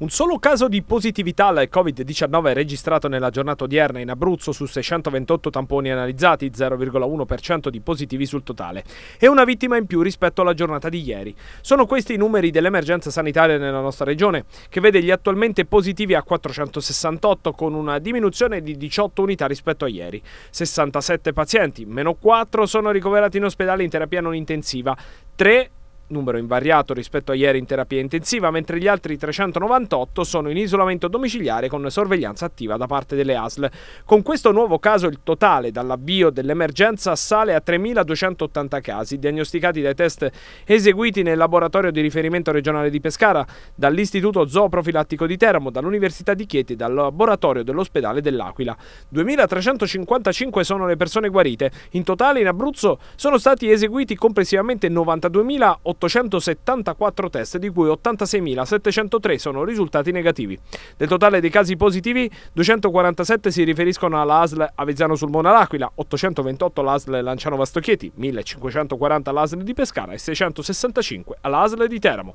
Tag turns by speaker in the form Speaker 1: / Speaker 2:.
Speaker 1: Un solo caso di positività al Covid-19 registrato nella giornata odierna in Abruzzo su 628 tamponi analizzati, 0,1% di positivi sul totale, e una vittima in più rispetto alla giornata di ieri. Sono questi i numeri dell'emergenza sanitaria nella nostra regione, che vede gli attualmente positivi a 468 con una diminuzione di 18 unità rispetto a ieri. 67 pazienti, meno 4, sono ricoverati in ospedale in terapia non intensiva, 3 numero invariato rispetto a ieri in terapia intensiva, mentre gli altri 398 sono in isolamento domiciliare con sorveglianza attiva da parte delle ASL. Con questo nuovo caso il totale dall'avvio dell'emergenza sale a 3.280 casi, diagnosticati dai test eseguiti nel laboratorio di riferimento regionale di Pescara, dall'Istituto Zooprofilattico di Teramo, dall'Università di Chieti e dal laboratorio dell'ospedale dell'Aquila. 2.355 sono le persone guarite. In totale in Abruzzo sono stati eseguiti complessivamente 92.800 874 test, di cui 86.703 sono risultati negativi. Del totale dei casi positivi, 247 si riferiscono alla ASL Avezzano sul Sulmona L'Aquila, 828 all'ASL Lanciano Vastochieti, 1540 all'ASL di Pescara e 665 all'ASL di Teramo.